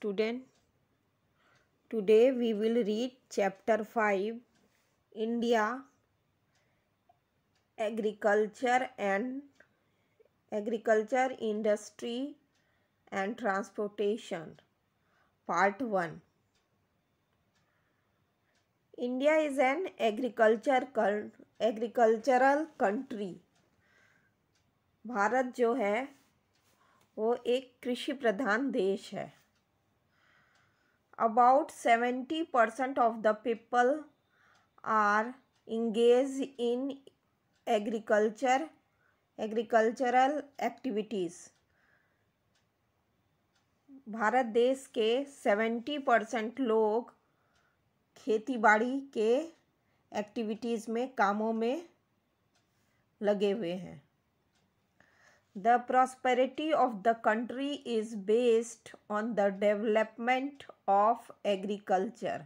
student today we will read chapter 5 india agriculture and agriculture industry and transportation part 1 india is an agriculture agricultural country Bharat जो है वो एक कृषि प्रधान देश है about seventy percent of the people are engage in agriculture agricultural activities Bharat देश के सेवेंटी परसेंट लोग खेती बाड़ी के एक्टिविटीज़ में कामों में लगे हुए हैं the prosperity of the country is based on the development of agriculture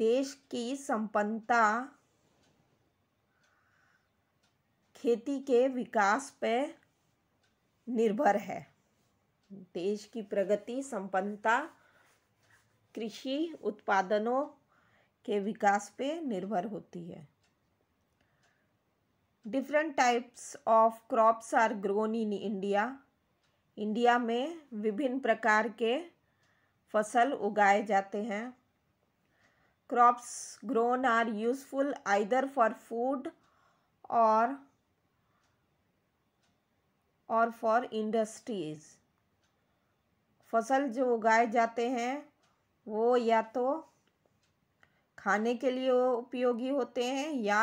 देश की संपन्नता खेती के विकास पे निर्भर है देश की प्रगति संपन्नता कृषि उत्पादनों के विकास पे निर्भर होती है different types of crops are grown in India India में विभिन्न प्रकार के फसल उगाए जाते हैं crops grown are useful either for food और और फॉर इंडस्ट्रीज फसल जो उगाए जाते हैं वो या तो खाने के लिए उपयोगी होते हैं या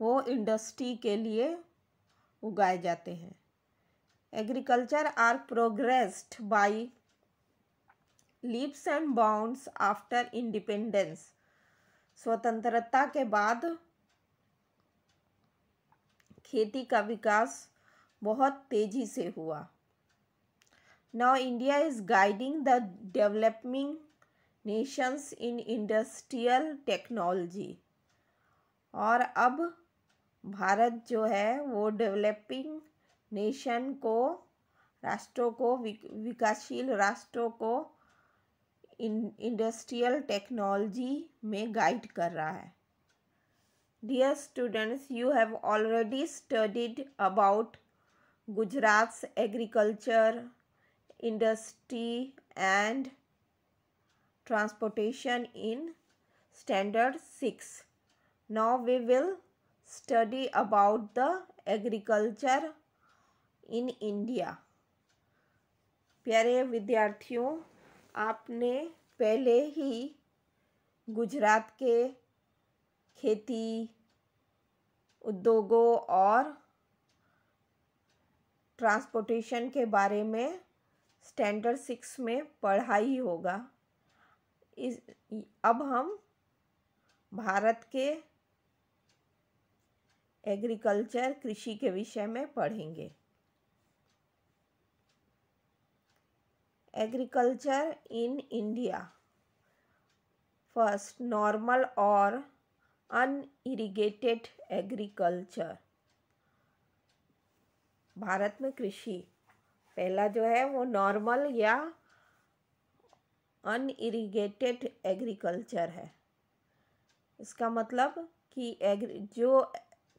वो इंडस्ट्री के लिए उगाए जाते हैं agriculture are progressed by leaps and bounds after independence स्वतंत्रता के बाद खेती का विकास बहुत तेजी से हुआ now India is guiding the developing nations in industrial technology और अब भारत जो है वो डेवलपिंग नेशन को राष्ट्रों को विकासशील राष्ट्रों को इंडस्ट्रियल टेक्नोलॉजी में गाइड कर रहा है dear students you have already studied about Gujarat agriculture industry and transportation in standard six now we will study about the agriculture in India प्यारे विद्यार्थियों आपने पहले ही गुजरात के खेती उद्योगों और ट्रांसपोर्टेशन के बारे में स्टैंडर्ड सिक्स में पढ़ा ही होगा इस अब हम भारत के एग्रीकल्चर कृषि के विषय में पढ़ेंगे agriculture in India. First, normal or unirrigated agriculture Bharat में कृषि पहला जो है वो नॉर्मल या अनइरीगेटेड एग्रीकल्चर है इसका मतलब कि एग्री जो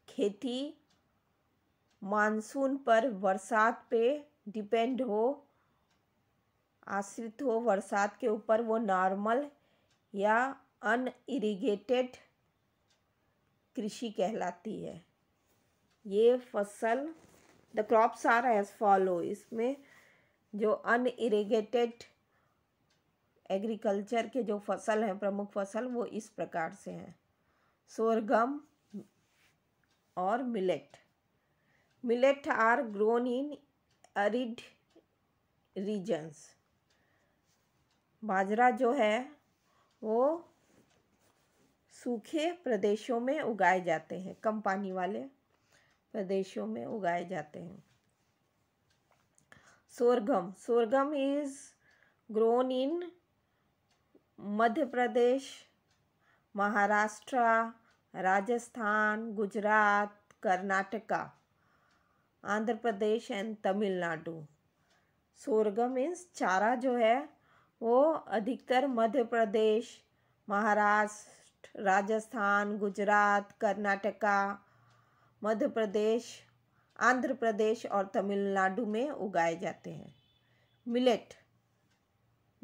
खेती मानसून पर बरसात पे डिपेंड हो आश्रित हो बरसात के ऊपर वो नॉर्मल या इरीगेटेड कृषि कहलाती है ये फसल the crops are as follow इसमें जो अन इरीगेटेड एग्रीकल्चर के जो फसल हैं प्रमुख फसल वो इस प्रकार से हैं सोरगम और millet millet are grown in arid regions बाजरा जो है वो सूखे प्रदेशों में उगाए जाते हैं कम पानी वाले प्रदेशों में उगाए जाते हैं sorghum sorghum is grown in Madhya Pradesh Maharashtra Rajasthan Gujarat Karnataka Andhra Pradesh and Tamil Nadu sorghum इन्स चारा जो है वो अधिकतर मध्य प्रदेश महाराष्ट्र राजस्थान गुजरात कर्नाटका मध्य प्रदेश आंध्र प्रदेश और तमिलनाडु में उगाए जाते हैं millet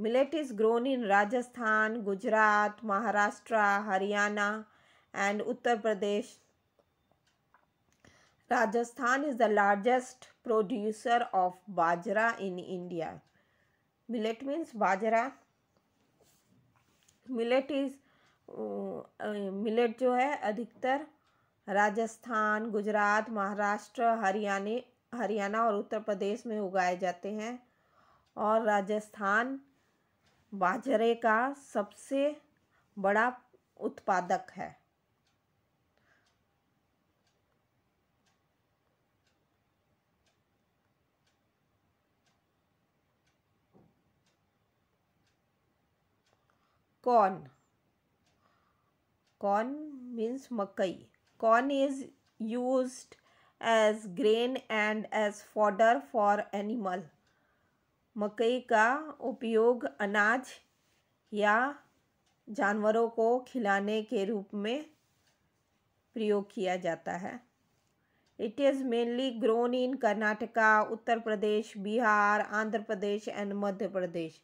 millet is grown in Rajasthan Gujarat Maharashtra Haryana and Uttar Pradesh Rajasthan is the largest producer of bajra in India millet means bajra millet is millet जो है अधिकतर राजस्थान गुजरात महाराष्ट्र हरियाणा हरियाणा और उत्तर प्रदेश में उगाए जाते हैं और राजस्थान बाजरे का सबसे बड़ा उत्पादक है corn corn means makai corn is use as grain and as fodder for animal मकई का उपयोग अनाज या जानवरों को खिलाने के रूप में प्रयोग किया जाता है it is mainly grown in Karnataka Uttar Pradesh Bihar Andhra Pradesh and Madhya Pradesh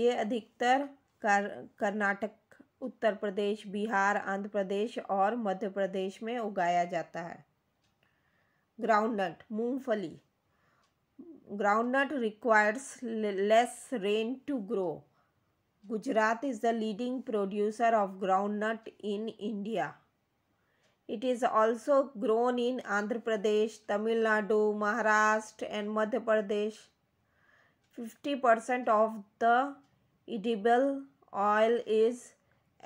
ये अधिकतर कर कर्नाटक उत्तर प्रदेश बिहार आंध्र प्रदेश और मध्य प्रदेश में उगाया जाता है ग्राउंडनट मूंगफली groundnut requires less rain to grow Gujarat is the leading producer of groundnut in India it is also grown in Andhra Pradesh Tamil Nadu Maharashtra and Madhya Pradesh fifty percent of the edible oil is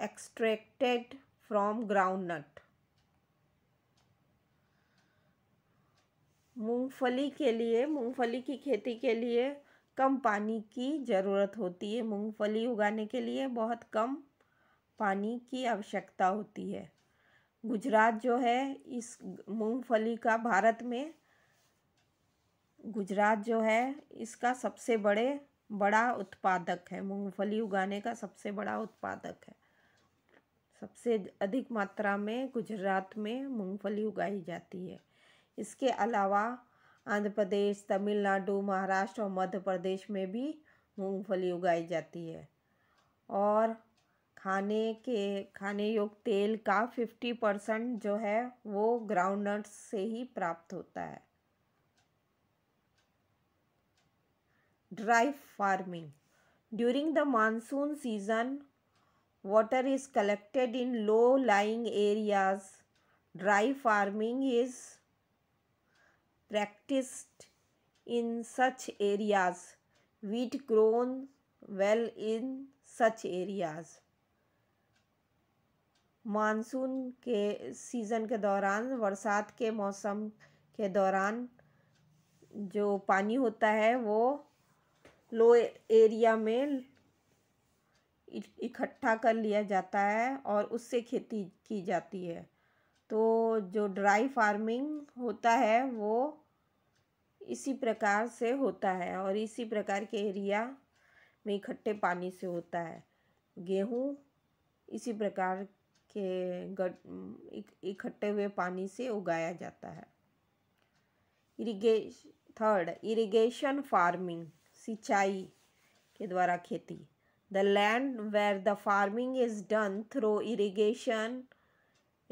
extracted from groundnut मूंगफली के लिए मूंगफली की खेती के लिए कम पानी की ज़रूरत होती है मूंगफली उगाने के लिए बहुत कम पानी की आवश्यकता होती है गुजरात जो है इस मूंगफली का भारत में गुजरात जो है इसका सबसे बड़े बड़ा उत्पादक है मूंगफली उगाने का सबसे बड़ा उत्पादक है सबसे अधिक मात्रा में गुजरात में मूंगफली उगाई जाती है इसके अलावा आंध्र प्रदेश तमिलनाडु महाराष्ट्र और मध्य प्रदेश में भी मूंगफली उगाई जाती है और खाने के खाने योग्य तेल का फिफ्टी परसेंट जो है वो ग्राउंड नट्स से ही प्राप्त होता है dry farming. During the monsoon season, water is collected in low-lying areas. Dry farming is practiced in such areas. Wheat grown well in such areas. Monsoon के सीज़न के दौरान बरसात के मौसम के दौरान जो पानी होता है वो लो एरिया में इकट्ठा कर लिया जाता है और उससे खेती की जाती है तो जो ड्राई फार्मिंग होता है वो इसी प्रकार से होता है और इसी प्रकार के एरिया में इकट्ठे पानी से होता है गेहूँ इसी प्रकार के इकट्ठे हुए पानी से उगाया जाता है इरिगे थर्ड इरिगेशन फार्मिंग सिंचाई के द्वारा खेती the land where the farming is done through irrigation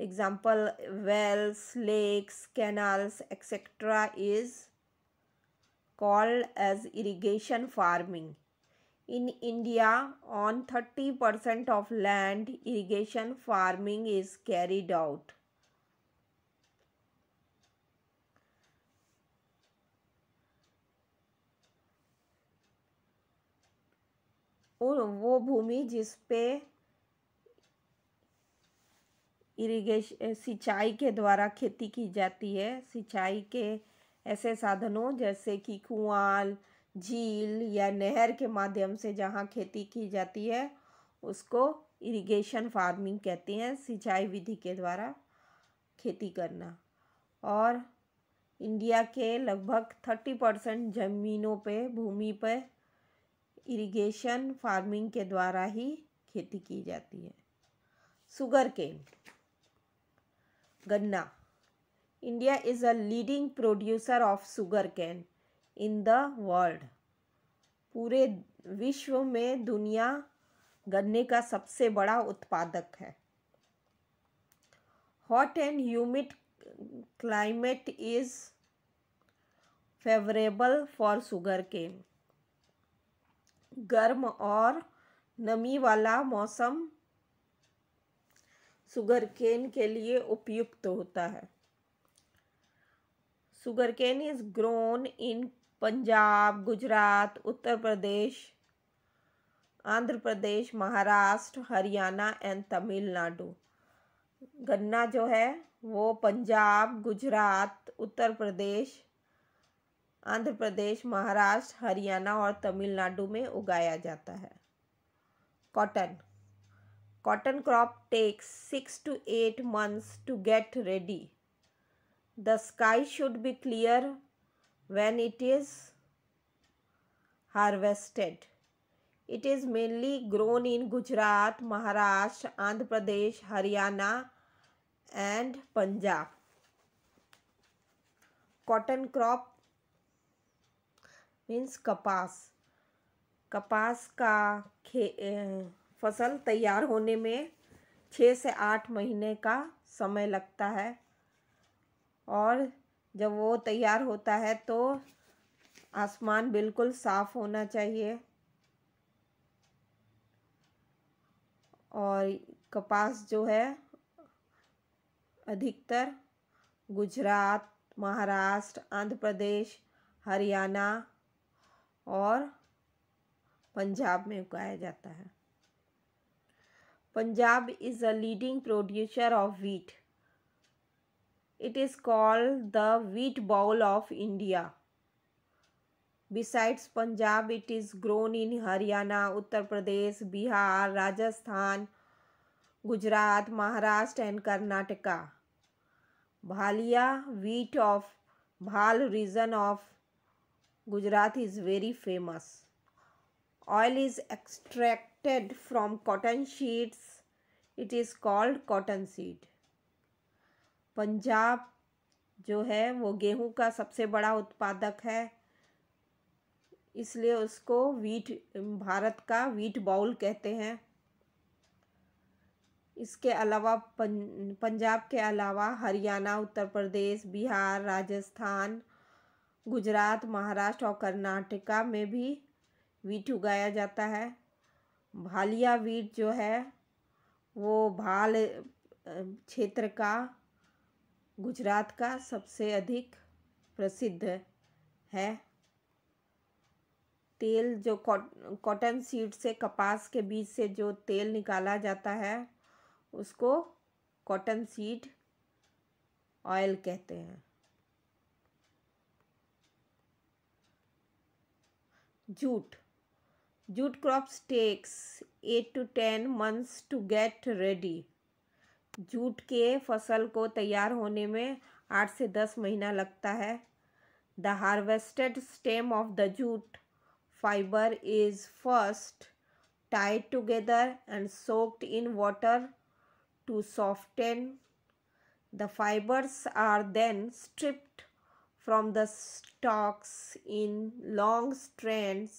example wells lakes canals etcetera is called as irrigation farming in India on thirty percent of land irrigation farming is carried out वो भूमि जिस पे इरिगेश सिंचाई के द्वारा खेती की जाती है सिंचाई के ऐसे साधनों जैसे कि कुआल झील या नहर के माध्यम से जहाँ खेती की जाती है उसको इरिगेशन फार्मिंग कहते हैं सिंचाई विधि के द्वारा खेती करना और इंडिया के लगभग थर्टी परसेंट ज़मीनों पे भूमि पे इरिगेशन फार्मिंग के द्वारा ही खेती की जाती है सुगर केन गन्ना India is a leading producer of sugar cane in the world पूरे विश्व में दुनिया गन्ने का सबसे बड़ा उत्पादक है hot and humid climate is favourable for sugar cane गर्म और नमी वाला मौसम केन के लिए उपयुक्त होता है cane is grown in Punjab Gujarat Uttar Pradesh Andhra Pradesh Maharashtra Haryana and Tamil Nadu गन्ना जो है वो पंजाब गुजरात उत्तर प्रदेश आंध्र प्रदेश महाराष्ट्र हरियाणा और तमिलनाडु में उगाया जाता है cotton cotton crop takes six to eight months to get ready the sky should be clear when it is harvested it is mainly grown in Gujarat Maharashtra Andhra Pradesh Haryana and Punjab cotton crop means kapas कपास का खे फसल तैयार होने में छः से आठ महीने का समय लगता है और जब वो तैयार होता है तो आसमान बिल्कुल साफ़ होना चाहिए और कपास जो है अधिकतर गुजरात महाराष्ट्र आंध्र प्रदेश हरियाणा और पंजाब में उगाया जाता है Punjab is a leading producer of wheat it is called the wheat bowl of India besides Punjab it is grown in Haryana Uttar Pradesh Bihar Rajasthan Gujarat Maharashtra and Karnataka Bhalia wheat of Bhal region of Gujarat is very famous. Oil is extracted from cotton seeds It is called cotton seed. Punjab जो है वो गेहूं का सबसे बड़ा उत्पादक है इसलिए उसको वीट भारत का वीट बाउल कहते हैं इसके अलावा पंजाब के अलावा हरियाणा उत्तर प्रदेश बिहार राजस्थान गुजरात महाराष्ट्र और कर्नाटका में भी वीट उगाया जाता है भालिया वीट जो है वो भाल क्षेत्र का गुजरात का सबसे अधिक प्रसिद्ध है तेल जो कॉटन सीड से कपास के बीज से जो तेल निकाला जाता है उसको कॉटन सीड ऑयल कहते हैं jute jute crops takes 8 to 10 months to get ready jute के फसल को तैयार होने में आठ से दस महीना लगता है the harvested stem of the jute fibre is first tied together and soaked in water to soften. The fibers are then stripped from the stalks in long strands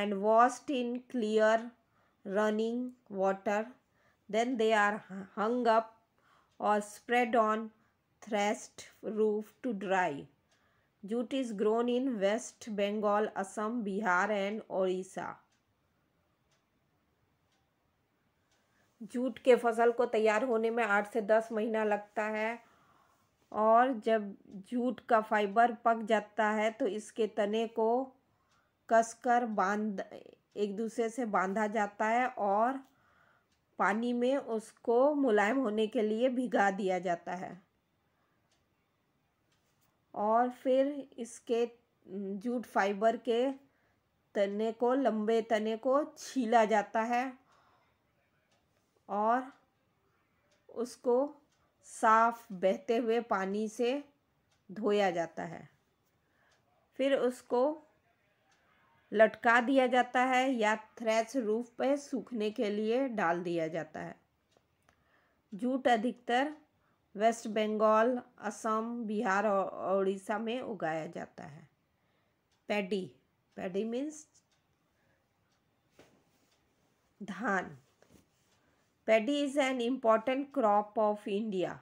and washed in clear running water. Then they are hung up or spread on thrashed roof to dry. Jute is grown in West Bengal, Assam, Bihar and Orissa. Jute के फसल को तैयार होने में आठ से दस महीना लगता है और जब जूट का फाइबर पक जाता है तो इसके तने को कसकर बांध एक दूसरे से बांधा जाता है और पानी में उसको मुलायम होने के लिए भिगा दिया जाता है और फिर इसके जूट फाइबर के तने को लंबे तने को छीला जाता है और उसको साफ बहते हुए पानी से धोया जाता है फिर उसको लटका दिया जाता है या थ्रेस रूफ पर सूखने के लिए डाल दिया जाता है जूट अधिकतर वेस्ट बंगाल असम बिहार और उड़ीसा में उगाया जाता है paddy paddy means dhan Paddy is an important crop of India.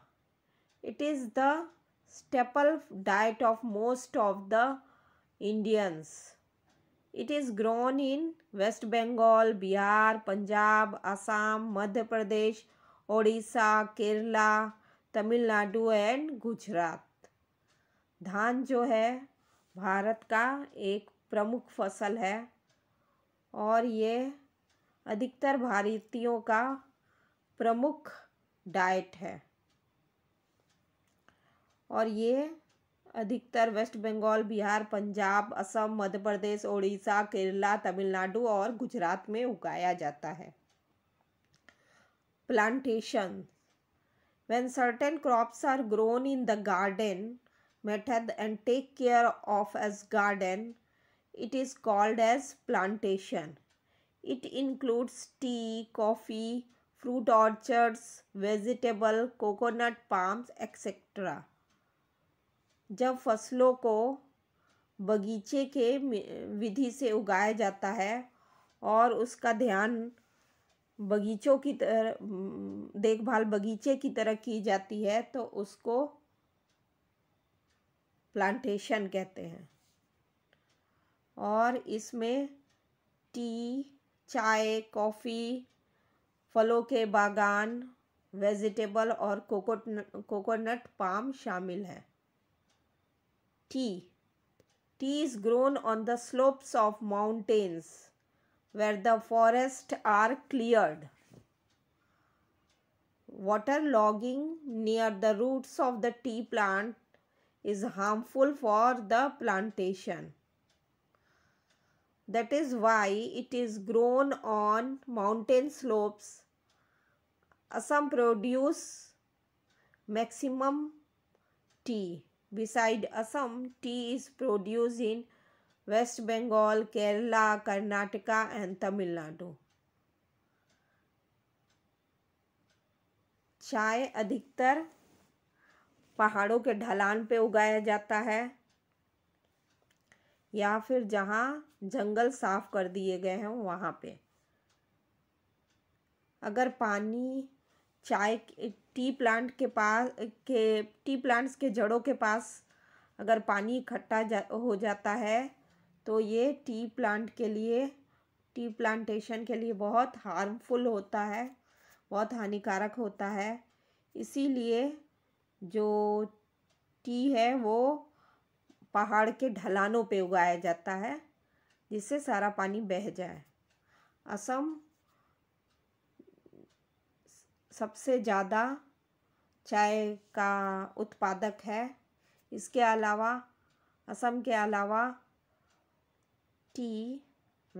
It is the staple diet of most of the Indians. It is grown in West Bengal, Bihar, Punjab, Assam, Madhya Pradesh, Odisha, Kerala, tamil nadu and gujarat dhan jo hai Bharat का एक प्रमुख फसल है और ये अधिकतर भारतीयों का प्रमुख डाइट है और ये अधिकतर वेस्ट बंगाल बिहार पंजाब असम मध्य प्रदेश उड़ीसा केरला तमिलनाडु और गुजरात में उगाया जाता है plantation when certain crops are grown in the garden method and take care of as garden it is called as plantation it includes tea coffee fruit orchards vegetable coconut palms etcetera जब फसलों को बगीचे के विधि से उगाया जाता है और उसका ध्यान बगीचों की तरह देखभाल बगीचे की तरह की जाती है तो उसको प्लांटेशन कहते हैं और इसमें टी चाय कॉफ़ी फलों के बागान वेजिटेबल और कोकोट कोकोनट पाम शामिल हैं tea tea is grown on the slopes of mountains where the forest are cleared water logging near the roots of the tea plant is harmful for the plantation that is why it is grown on mountain slopes Assam produce maximum tea beside Assam tea is produce in West Bengal Kerala Karnataka and Tamil Nadu चाय अधिकतर पहाड़ों के ढलान पे उगाया जाता है या फिर जहाँ जंगल साफ कर दिए गए हैं वहाँ पे अगर पानी चाय टी प्लांट के पास के टी प्लांट्स के जड़ों के पास अगर पानी इकट्ठा जा, हो जाता है तो ये टी प्लांट के लिए टी प्लांटेशन के लिए बहुत हार्मफुल होता है बहुत हानिकारक होता है इसीलिए जो टी है वो पहाड़ के ढलानों पे उगाया जाता है जिससे सारा पानी बह जाए असम सबसे ज़्यादा चाय का उत्पादक है इसके अलावा असम के अलावा टी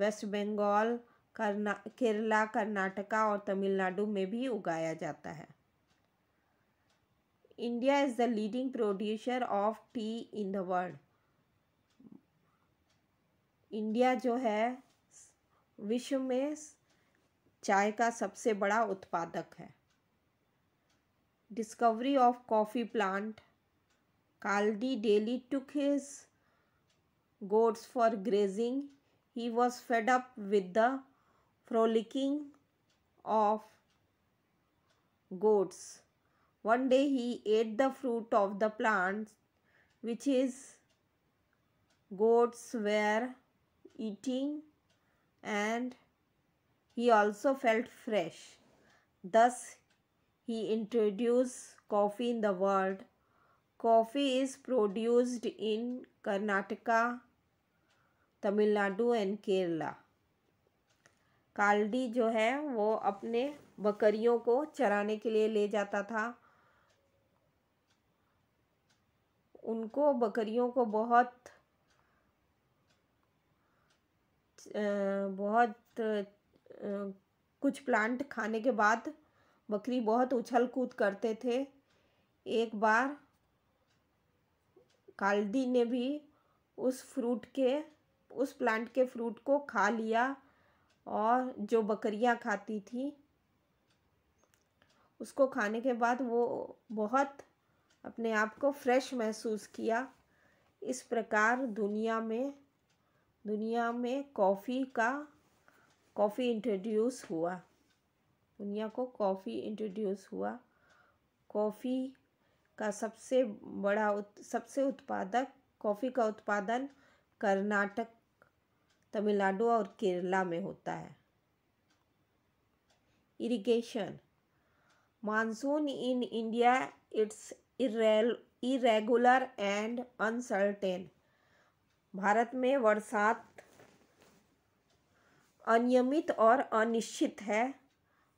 वेस्ट बंगाल करना केरला कर्नाटका और तमिलनाडु में भी उगाया जाता है India is the leading producer of tea in the world India जो है विश्व में चाय का सबसे बड़ा उत्पादक है discovery of coffee plant, Kaldi daily took his goats for grazing. He was fed up with the frolicking of goats. One day he ate the fruit of the plant, which his goats were eating and he also felt fresh. Thus he introduced coffee in the world. Coffee is produced in Karnataka, tamil nadu and kerala कालडी जो है वो अपने बकरियों को चराने के लिए ले जाता था उनको बकरियों को बहुत बहुत कुछ प्लांट खाने के बाद बकरी बहुत उछल कूद करते थे एक बार कालदी ने भी उस फ्रूट के उस प्लांट के फ्रूट को खा लिया और जो बकरियां खाती थी उसको खाने के बाद वो बहुत अपने आप को फ्रेश महसूस किया इस प्रकार दुनिया में दुनिया में कॉफ़ी का कॉफ़ी इंट्रोड्यूस हुआ दुनिया को कॉफ़ी इंट्रोड्यूस हुआ कॉफ़ी का सबसे बड़ा उत, सबसे उत्पादक कॉफ़ी का उत्पादन कर्नाटक तमिलनाडु और केरला में होता है irrigation monsoon in India it's irregular and uncertain Bharat में बरसात अनियमित और अनिश्चित है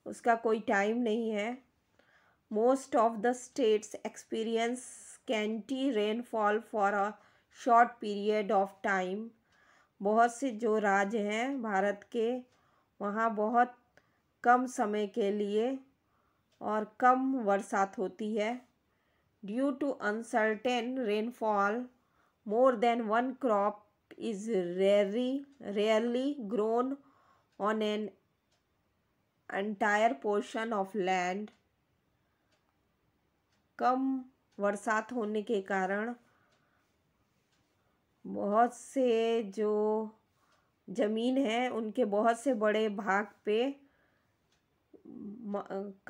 उसका कोई टाइम नहीं है most of the states experience scanty rainfall for a short period of time बहुत से जो राज्य हैं भारत के वहाँ बहुत कम समय के लिए और कम बरसात होती है due to uncertain rainfall more than one crop is rarely rarely grown on an entire portion of land कम बरसात होने के कारण बहुत से जो ज़मीन है उनके बहुत से बड़े भाग पे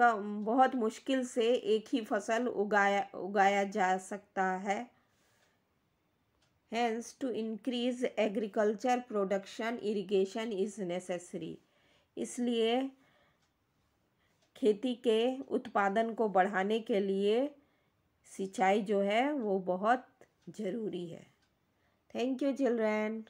कम बहुत मुश्किल से एक ही फसल उगाया उगाया जा सकता है hence to increase agriculture production irrigation is necessary इसलिए खेती के उत्पादन को बढ़ाने के लिए सिंचाई जो है वो बहुत ज़रूरी है थैंक यू चिल्ड्रेन